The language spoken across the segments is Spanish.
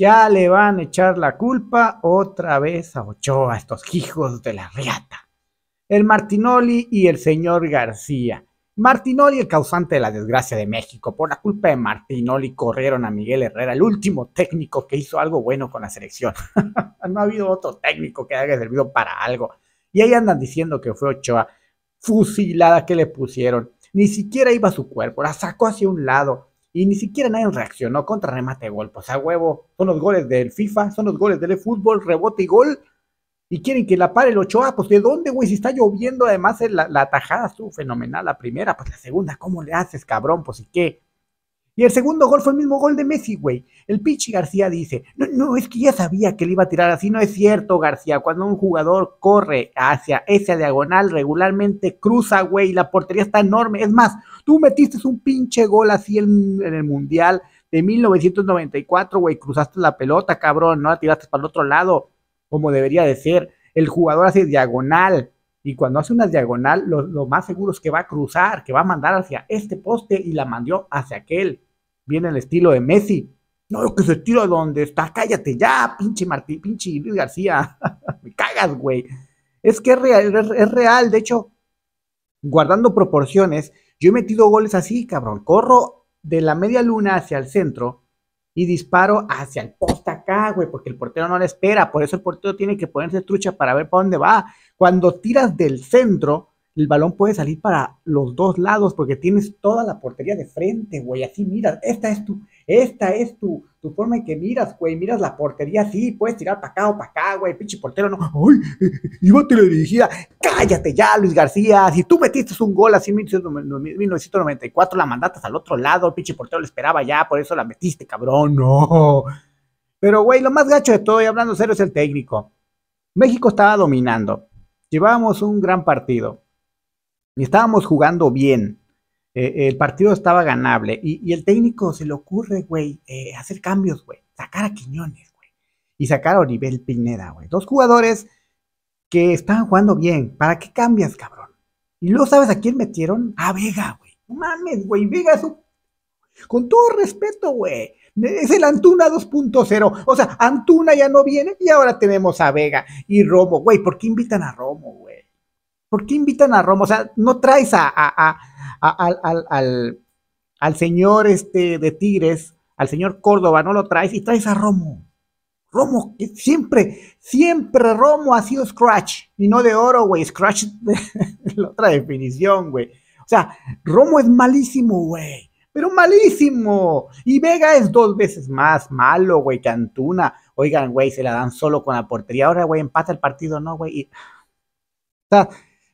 Ya le van a echar la culpa otra vez a Ochoa, estos hijos de la riata. El Martinoli y el señor García. Martinoli, el causante de la desgracia de México. Por la culpa de Martinoli corrieron a Miguel Herrera, el último técnico que hizo algo bueno con la selección. no ha habido otro técnico que haya servido para algo. Y ahí andan diciendo que fue Ochoa. Fusilada que le pusieron. Ni siquiera iba a su cuerpo, la sacó hacia un lado y ni siquiera nadie reaccionó contra remate gol. Pues a huevo, son los goles del FIFA, son los goles del fútbol, rebote y gol. Y quieren que la pare el 8A. pues ¿de dónde, güey? Si está lloviendo, además eh, la, la tajada estuvo fenomenal, la primera, pues la segunda, ¿cómo le haces, cabrón? Pues ¿y qué? Y el segundo gol fue el mismo gol de Messi, güey. El Pichi García dice, no, no, es que ya sabía que le iba a tirar así. No es cierto, García. Cuando un jugador corre hacia esa diagonal, regularmente cruza, güey. La portería está enorme. Es más, tú metiste un pinche gol así en, el Mundial de 1994, güey. Cruzaste la pelota, cabrón. No la tiraste para el otro lado, como debería de ser. El jugador hace diagonal. Y cuando hace una diagonal, lo, lo más seguro es que va a cruzar, que va a mandar hacia este poste y la mandó hacia aquel viene el estilo de Messi. No, que se tiro donde está, cállate ya, pinche Martín, pinche Luis García. Me cagas, güey. Es que es real, es, es real, de hecho, guardando proporciones, yo he metido goles así, cabrón. Corro de la media luna hacia el centro y disparo hacia el poste acá, güey, porque el portero no le espera. Por eso el portero tiene que ponerse trucha para ver para dónde va. Cuando tiras del centro, el balón puede salir para los dos lados porque tienes toda la portería de frente, güey. Así miras, esta es tu, esta es tu, tu forma en que miras, güey. Miras la portería así, puedes tirar para acá o para acá, güey. Pinche portero, no. ¡Ay! Iba dirigida. Cállate ya, Luis García. Si tú metiste un gol así en 1994, la mandatas al otro lado. El pinche portero lo esperaba ya, por eso la metiste, cabrón. No. Pero, güey, lo más gacho de todo, y hablando serio, es el técnico. México estaba dominando. Llevábamos un gran partido y estábamos jugando bien. Eh, el partido estaba ganable. Y, el técnico se le ocurre, güey, eh, hacer cambios, güey. Sacar a Quiñones, güey. Y sacar a Oribe Pineda, güey. Dos jugadores que estaban jugando bien. ¿Para qué cambias, cabrón? Y luego, ¿sabes a quién metieron? A Vega, güey. No mames, güey. Vega es un... Con todo respeto, güey. Es el Antuna 2.0. O sea, Antuna ya no viene y ahora tenemos a Vega y Romo. Güey, ¿por qué invitan a Romo, güey? ¿por qué invitan a Romo? O sea, no traes a, al, señor este de Tigres, al señor Córdoba, no lo traes y traes a Romo. Romo, que siempre, siempre Romo ha sido Scratch y no de oro, güey. Scratch, la otra definición, güey. O sea, Romo es malísimo, güey. Pero malísimo. Y Vega es dos veces más malo, güey, que Antuna. Oigan, güey, se la dan solo con la portería. Ahora, güey, empata el partido, ¿no, güey? O sea,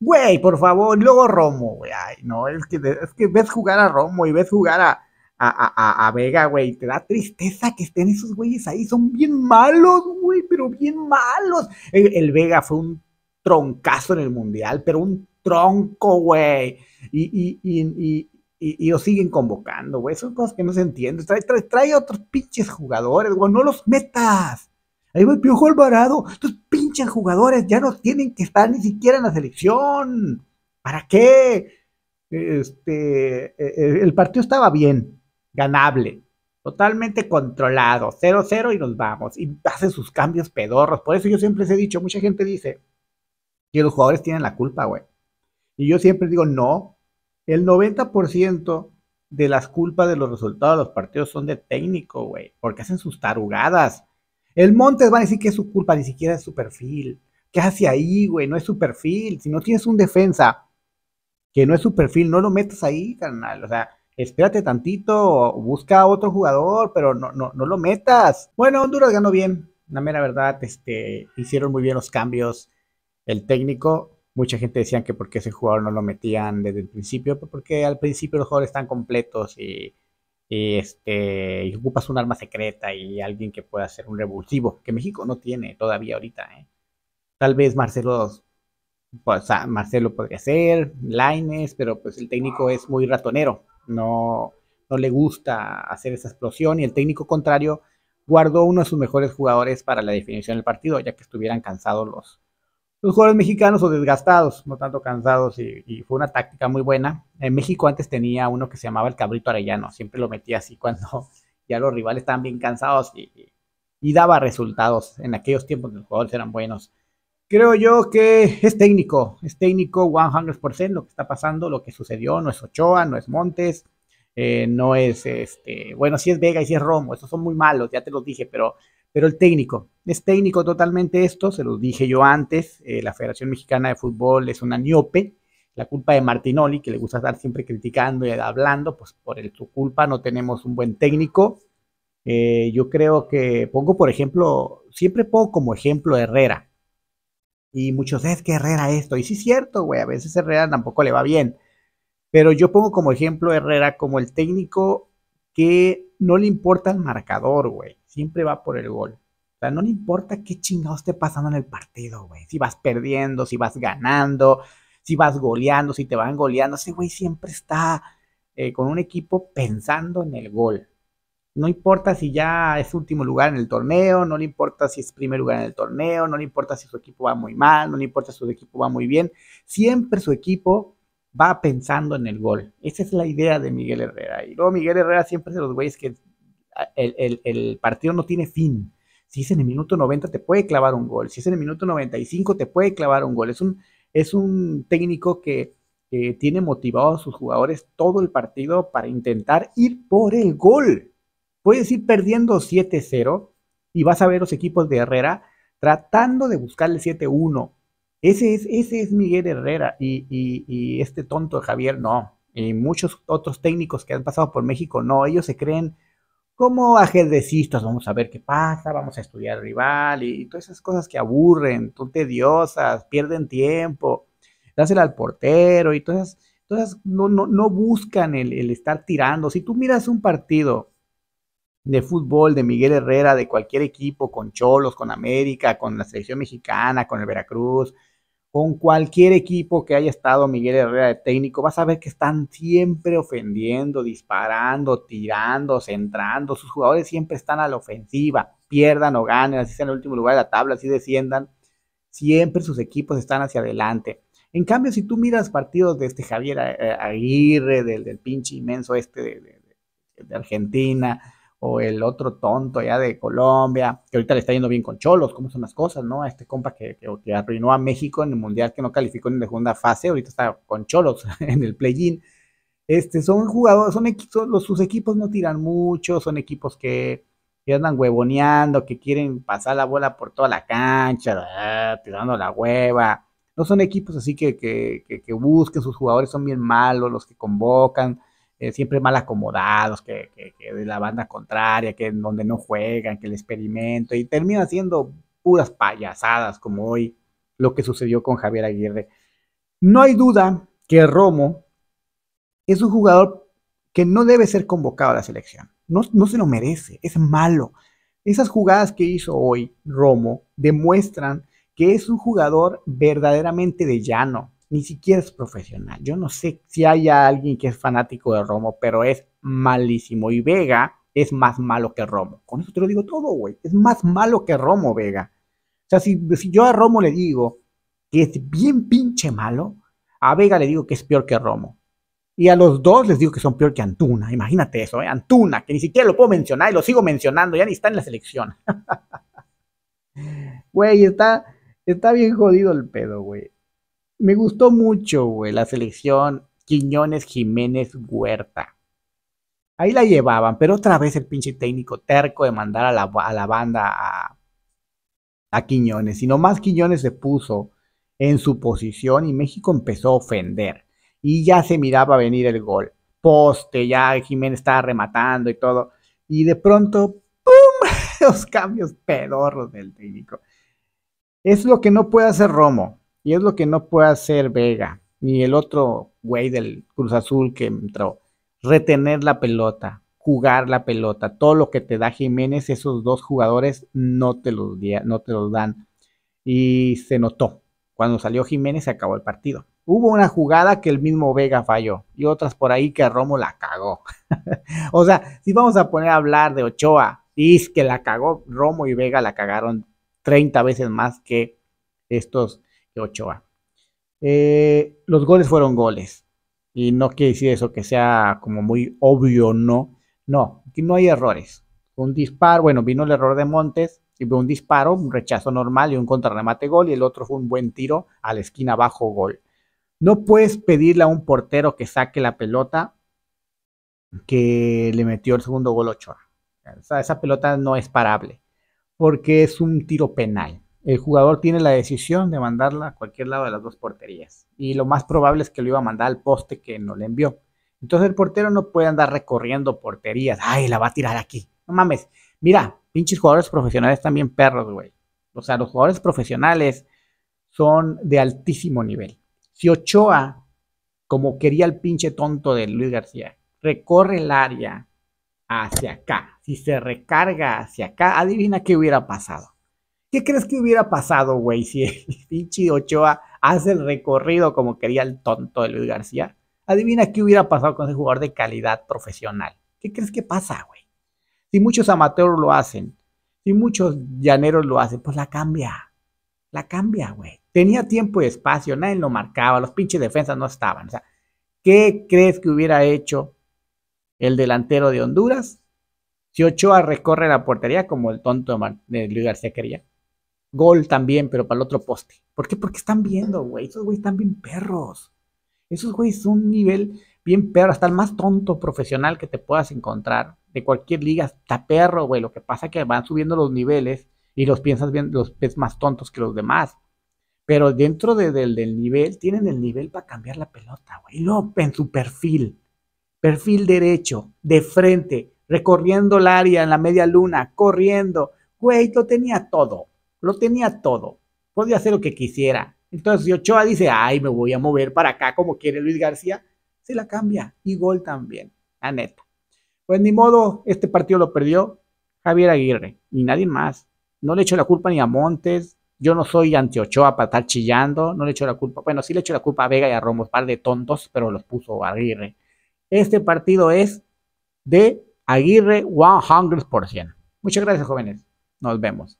Güey, por favor, luego Romo, güey. Ay, no, es que, es que ves jugar a Romo y ves jugar a, Vega, güey. Te da tristeza que estén esos güeyes ahí. Son bien malos, güey, pero bien malos. El, Vega fue un troncazo en el Mundial, pero un tronco, güey. Y, y, y, y, lo siguen convocando, güey. Son cosas que no se entienden. Trae, trae otros pinches jugadores, güey. No los metas. Ahí va el Piojo Alvarado. Estos pinches jugadores ya no tienen que estar ni siquiera en la selección. ¿Para qué? Este, e, e, el partido estaba bien, ganable, totalmente controlado, 0-0 y nos vamos. Y hace sus cambios pedorros. Por eso yo siempre les he dicho, mucha gente dice que los jugadores tienen la culpa, güey. Y yo siempre digo, no, el 90% de las culpas de los resultados de los partidos son de técnico, güey, porque hacen sus tarugadas. El Montes va a decir que es su culpa, ni siquiera es su perfil. ¿Qué hace ahí, güey? No es su perfil. Si no tienes un defensa que no es su perfil, no lo metas ahí, canal. O sea, espérate tantito, busca a otro jugador, pero no, no, no lo metas. Bueno, Honduras ganó bien. La mera verdad, este, hicieron muy bien los cambios. El técnico, mucha gente decía que porque ese jugador no lo metían desde el principio, porque al principio los jugadores están completos y y, este, ocupas un arma secreta y alguien que pueda hacer un revulsivo, que México no tiene todavía ahorita. ¿eh? Tal vez Marcelo, pues, Marcelo podría ser, Lines, pero pues el técnico es muy ratonero, no, no le gusta hacer esa explosión y el técnico contrario guardó uno de sus mejores jugadores para la definición del partido, ya que estuvieran cansados los, los jugadores mexicanos son desgastados, no tanto cansados, y, fue una táctica muy buena. En México antes tenía uno que se llamaba el cabrito arellano, siempre lo metía así cuando ya los rivales estaban bien cansados y, daba resultados en aquellos tiempos los jugadores eran buenos. Creo yo que es técnico, es técnico 100% lo que está pasando, lo que sucedió, no es Ochoa, no es Montes, eh, no es este, bueno, sí es Vega y sí es Romo, esos son muy malos, ya te los dije, pero pero el técnico, es técnico totalmente esto, se los dije yo antes, eh, la Federación Mexicana de Fútbol es una niope, la culpa de Martinoli, que le gusta estar siempre criticando y hablando, pues por su culpa no tenemos un buen técnico. Eh, yo creo que pongo, por ejemplo, siempre pongo como ejemplo Herrera. Y muchos, es que Herrera esto, y sí es cierto, güey, a veces Herrera tampoco le va bien. Pero yo pongo como ejemplo Herrera como el técnico que no le importa el marcador, güey siempre va por el gol. O sea, no le importa qué chingado esté pasando en el partido, güey. Si vas perdiendo, si vas ganando, si vas goleando, si te van goleando. Ese güey siempre está eh, con un equipo pensando en el gol. No importa si ya es último lugar en el torneo, no le importa si es primer lugar en el torneo, no le importa si su equipo va muy mal, no le importa si su equipo va muy bien. Siempre su equipo va pensando en el gol. Esa es la idea de Miguel Herrera. Y luego Miguel Herrera siempre es de los güeyes que el, partido no tiene fin. Si es en el minuto 90 te puede clavar un gol, si es en el minuto 95 te puede clavar un gol. Es un, es un técnico que tiene motivados a sus jugadores todo el partido para intentar ir por el gol. Puedes ir perdiendo 7-0 y vas a ver los equipos de Herrera tratando de buscarle 7-1. Ese es, ese es Miguel Herrera y este tonto Javier no. Y muchos otros técnicos que han pasado por México no. Ellos se creen como ajedrecistas, vamos a ver qué pasa, vamos a estudiar rival y, todas esas cosas que aburren, son tediosas, pierden tiempo, dásela al portero y todas todas no, no, no buscan el, el, estar tirando. Si tú miras un partido de fútbol de Miguel Herrera, de cualquier equipo, con Cholos, con América, con la selección mexicana, con el Veracruz, con cualquier equipo que haya estado Miguel Herrera de técnico, vas a ver que están siempre ofendiendo, disparando, tirando, centrando. Sus jugadores siempre están a la ofensiva, pierdan o ganen, así sea en el último lugar de la tabla, así desciendan. Siempre sus equipos están hacia adelante. En cambio, si tú miras partidos de este Javier eh, Aguirre, del, pinche inmenso este de Argentina, o el otro tonto ya de Colombia, que ahorita le está yendo bien con Cholos, cómo son las cosas, ¿no? este compa que, que, arruinó a México en el Mundial que no calificó en la segunda fase, ahorita está con Cholos en el play-in. Este, son jugadores, son, los, sus equipos no tiran mucho, son equipos que, andan huevoneando, que quieren pasar la bola por toda la cancha, ah, tirando la hueva. No son equipos así que, que busquen sus jugadores, son bien malos los que convocan eh, siempre mal acomodados, que, que, de la banda contraria, que donde no juegan, que el experimento, y termina siendo puras payasadas, como hoy lo que sucedió con Javier Aguirre. No hay duda que Romo es un jugador que no debe ser convocado a la selección. No, no se lo merece, es malo. Esas jugadas que hizo hoy Romo demuestran que es un jugador verdaderamente de llano, ni siquiera es profesional. Yo no sé si hay alguien que es fanático de Romo, pero es malísimo. Y Vega es más malo que Romo. Con eso te lo digo todo, güey. Es más malo que Romo, Vega. O sea, si, yo a Romo le digo que es bien pinche malo, a Vega le digo que es peor que Romo. Y a los dos les digo que son peor que Antuna. Imagínate eso, ¿eh? Antuna, que ni siquiera lo puedo mencionar y lo sigo mencionando, ya ni está en la selección. Güey, está, está bien jodido el pedo, güey. Me gustó mucho, güey, la selección Quiñones Jiménez Huerta. Ahí la llevaban, pero otra vez el pinche técnico terco de mandar a la, banda a, a Quiñones. Y nomás Quiñones se puso en su posición y México empezó a ofender. Y ya se miraba venir el gol. Poste, ya Jiménez estaba rematando y todo. Y de pronto, ¡pum! Los cambios pedorros del técnico. Es lo que no puede hacer Romo. Y es lo que no puede hacer Vega, ni el otro güey del Cruz Azul que entró. Retener la pelota, jugar la pelota, todo lo que te da Jiménez, esos dos jugadores no te los, no te dan. Y se notó. Cuando salió Jiménez se acabó el partido. Hubo una jugada que el mismo Vega falló y otras por ahí que Romo la cagó. o sea, si vamos a poner a hablar de Ochoa, y es que la cagó, Romo y Vega la cagaron 30 veces más que estos Ochoa. Eh, los goles fueron goles. Y no quiere decir eso que sea como muy obvio, no. No, no hay errores. Un disparo, bueno, vino el error de Montes, y fue un disparo, un rechazo normal y un contrarremate gol, y el otro fue un buen tiro a la esquina bajo gol. No puedes pedirle a un portero que saque la pelota que le metió el segundo gol Ochoa. esa pelota no es parable, porque es un tiro penal el jugador tiene la decisión de mandarla a cualquier lado de las dos porterías. Y lo más probable es que lo iba a mandar al poste que no le envió. Entonces el portero no puede andar recorriendo porterías. Ay, la va a tirar aquí. No mames. Mira, pinches jugadores profesionales también perros, güey. O sea, los jugadores profesionales son de altísimo nivel. Si Ochoa, como quería el pinche tonto de Luis García, recorre el área hacia acá, si se recarga hacia acá, adivina qué hubiera pasado ¿Qué crees que hubiera pasado, güey, si el pinche Ochoa hace el recorrido como quería el tonto de Luis García? Adivina qué hubiera pasado con ese jugador de calidad profesional. ¿Qué crees que pasa, güey? Si muchos amateurs lo hacen, si muchos llaneros lo hacen, pues la cambia. La cambia, güey. Tenía tiempo y espacio, nadie lo marcaba, los pinches defensas no estaban. O sea, ¿qué crees que hubiera hecho el delantero de Honduras si Ochoa recorre la portería como el tonto de Luis García quería? Gol también, pero para el otro poste. ¿Por qué? Porque están viendo, güey. Esos güeyes están bien perros. Esos güeyes son un nivel bien perro. Hasta el más tonto profesional que te puedas encontrar de cualquier liga está perro, güey. Lo que pasa es que van subiendo los niveles y los piensas bien, los ves más tontos que los demás. Pero dentro del nivel, tienen el nivel para cambiar la pelota, güey. Lo en su perfil. Perfil derecho, de frente, recorriendo el área en la media luna, corriendo. Güey, lo tenía todo. Lo tenía todo. Podía hacer lo que quisiera. Entonces, si Ochoa dice, ay, me voy a mover para acá como quiere Luis García, se la cambia. Y gol también, la neta. Pues ni modo, este partido lo perdió Javier Aguirre y nadie más. No le echo la culpa ni a Montes. Yo no soy anti Ochoa para estar chillando. No le echo la culpa. Bueno, sí le echo la culpa a Vega y a Ramos, par de tontos, pero los puso Aguirre. Este partido es de Aguirre 100%. Muchas gracias, jóvenes. Nos vemos.